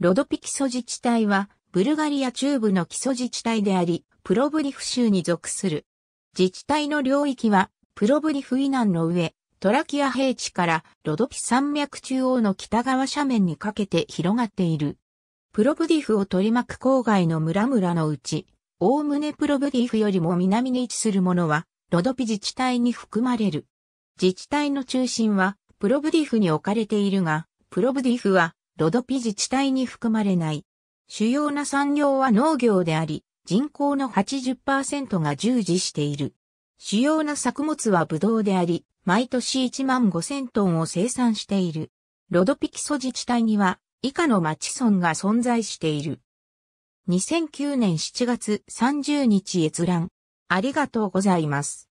ロドピ基礎自治体は、ブルガリア中部の基礎自治体であり、プロブリフ州に属する。自治体の領域は、プロブリフ以南の上、トラキア平地からロドピ山脈中央の北側斜面にかけて広がっている。プロブディフを取り巻く郊外の村々のうち、おおむねプロブディフよりも南に位置するものは、ロドピ自治体に含まれる。自治体の中心は、プロブディフに置かれているが、プロブディフは、ロドピ自治体に含まれない。主要な産業は農業であり、人口の80%が従事している。主要な作物はブドウであり、毎年1万5000トンを生産している。ロドピ基礎自治体には、以下の町村が存在している。2009年7月30日閲覧。ありがとうございます。